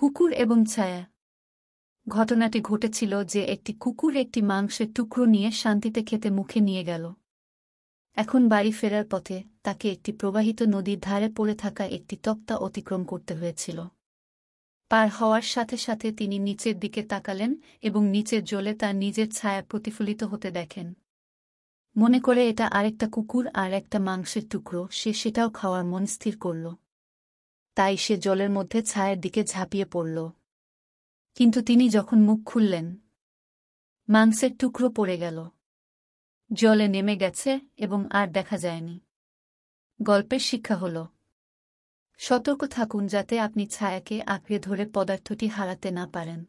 কুকুর এবং ছায়া ঘটনাটি ঘটেছিল যে একটি কুকুর একটি মাংসের টুকরো নিয়ে শান্তিতে খেতে মুখে নিয়ে গেল এখন বাড়ি ফেরার পথে তাকে একটি প্রবাহিত নদীর ধারে পড়ে থাকা একটি তক্তা অতিক্রম করতে হয়েছিল পার হওয়ার সাথে সাথে তিনি নিচের দিকে তাকালেন এবং নিচের জলে তার নিজের ছায়া প্রতিফলিত হতে দেখেন মনে করে এটা আরেকটা কুকুর আর একটা মাংসের টুকরো সে সেটাও খাওয়ার মন স্থির করল তাই সে জলের মধ্যে ছায়ের দিকে ঝাঁপিয়ে পড়ল কিন্তু তিনি যখন মুখ খুললেন মাংসের টুকরো পড়ে গেল জলে নেমে গেছে এবং আর দেখা যায়নি গল্পের শিক্ষা হল সতর্ক থাকুন যাতে আপনি ছায়াকে আঁকড়ে ধরে পদার্থটি হারাতে না পারেন